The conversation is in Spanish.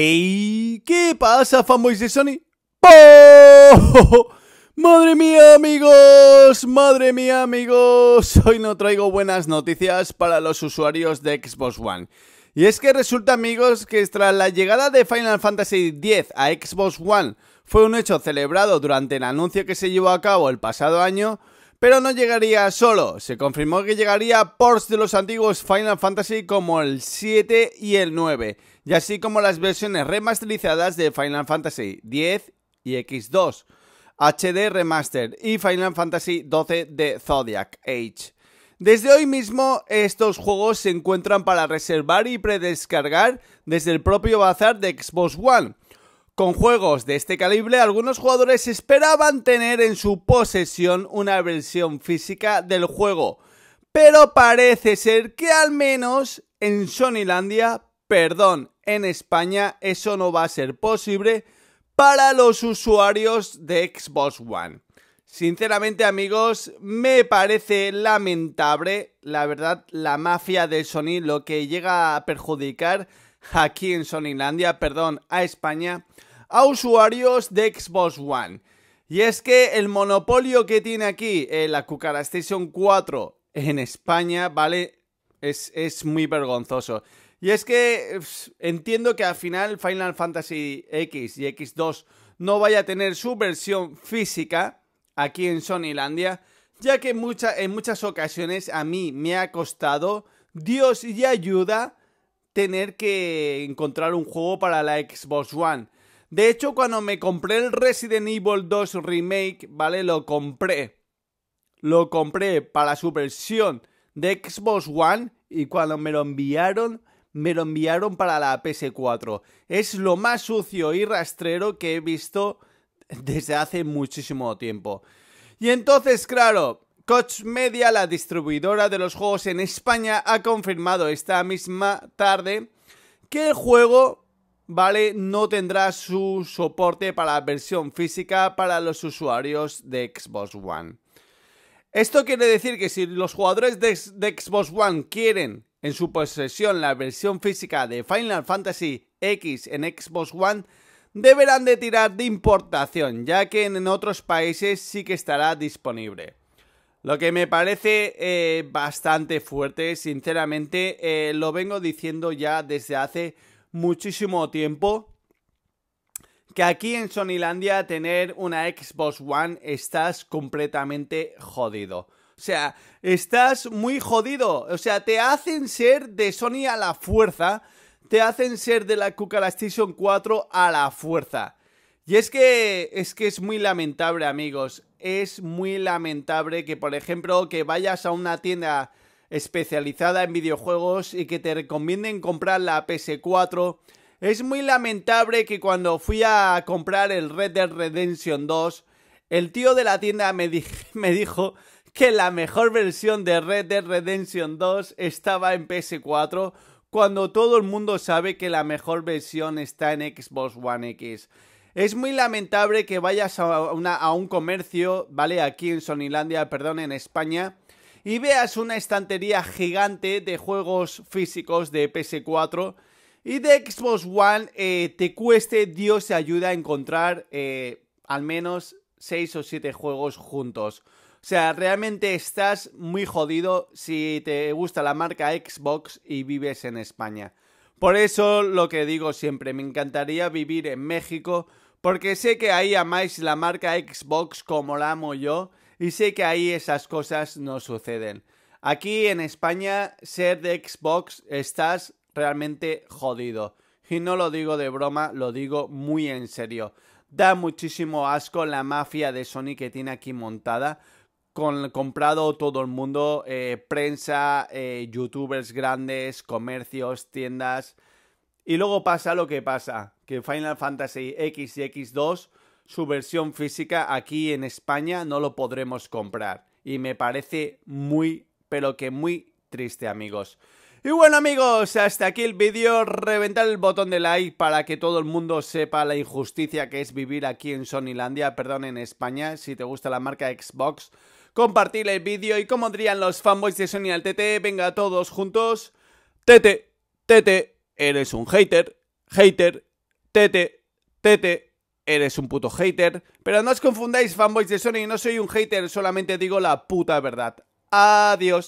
¡Ey! ¿Qué pasa, fanboys de Sony? ¡Oh! ¡Madre mía, amigos! ¡Madre mía, amigos! Hoy no traigo buenas noticias para los usuarios de Xbox One. Y es que resulta, amigos, que tras la llegada de Final Fantasy X a Xbox One fue un hecho celebrado durante el anuncio que se llevó a cabo el pasado año, pero no llegaría solo, se confirmó que llegaría ports de los antiguos Final Fantasy como el 7 y el 9, y así como las versiones remasterizadas de Final Fantasy 10 y X2, HD Remaster y Final Fantasy 12 de Zodiac Age. Desde hoy mismo estos juegos se encuentran para reservar y predescargar desde el propio bazar de Xbox One. Con juegos de este calibre, algunos jugadores esperaban tener en su posesión una versión física del juego, pero parece ser que al menos en Sonylandia, perdón, en España eso no va a ser posible para los usuarios de Xbox One. Sinceramente amigos, me parece lamentable, la verdad, la mafia de Sony, lo que llega a perjudicar aquí en Sonylandia, perdón, a España, a usuarios de Xbox One. Y es que el monopolio que tiene aquí eh, la Cucara Station 4 en España, ¿vale? Es, muy vergonzoso. Y es que entiendo que al final Final Fantasy X y X2 no vaya a tener su versión física aquí en Sonylandia, ya que en muchas ocasiones a mí me ha costado Dios y ayuda tener que encontrar un juego para la Xbox One. De hecho, cuando me compré el Resident Evil 2 Remake, ¿vale? Lo compré. Lo compré para su versión de Xbox One y cuando me lo enviaron, me lo enviaron para la PS4. Es lo más sucio y rastrero que he visto desde hace muchísimo tiempo. Y entonces, claro, Coach Media, la distribuidora de los juegos en España, ha confirmado esta misma tarde que el juego ¿vale? No tendrá su soporte para la versión física para los usuarios de Xbox One. Esto quiere decir que si los jugadores de, Xbox One quieren en su posesión la versión física de Final Fantasy X en Xbox One, deberán de tirar de importación, ya que en otros países sí que estará disponible. Lo que me parece eh, bastante fuerte, sinceramente, eh, lo vengo diciendo ya desde hace muchísimo tiempo que aquí en Sonylandia tener una Xbox One estás completamente jodido. O sea, estás muy jodido. O sea, te hacen ser de Sony a la fuerza. Te hacen ser de la Station 4 a la fuerza. Y es que es que es muy lamentable, amigos. Es muy lamentable que, por ejemplo, que vayas a una tienda especializada en videojuegos y que te recomienden comprar la PS4. Es muy lamentable que cuando fui a comprar el Red Dead Redemption 2, el tío de la tienda me, dijo que la mejor versión de Red Dead Redemption 2 estaba en PS4 cuando todo el mundo sabe que la mejor versión está en Xbox One X. Es muy lamentable que vayas a, a un comercio, ¿vale? Aquí en Sonilandia, perdón, en España, y veas una estantería gigante de juegos físicos de PS4 y de Xbox One eh, te cueste, Dios te ayuda a encontrar eh, al menos 6 o 7 juegos juntos. O sea, realmente estás muy jodido si te gusta la marca Xbox y vives en España. Por eso lo que digo siempre, me encantaría vivir en México porque sé que ahí amáis la marca Xbox como la amo yo y sé que ahí esas cosas no suceden. Aquí en España, ser de Xbox estás realmente jodido. Y no lo digo de broma, lo digo muy en serio. Da muchísimo asco la mafia de Sony que tiene aquí montada. Con, comprado todo el mundo, eh, prensa, eh, youtubers grandes, comercios, tiendas. Y luego pasa lo que pasa, que Final Fantasy X y X2 su versión física aquí en España no lo podremos comprar. Y me parece muy, pero que muy triste, amigos. Y bueno amigos, hasta aquí el vídeo, reventar el botón de like para que todo el mundo sepa la injusticia que es vivir aquí en Sonylandia, perdón, en España, si te gusta la marca Xbox, compartir el vídeo y como dirían los fanboys de Sony al TT, venga todos juntos, TT, TT, eres un hater, hater, TT, TT eres un puto hater. Pero no os confundáis, fanboys de Sony, no soy un hater, solamente digo la puta verdad. Adiós.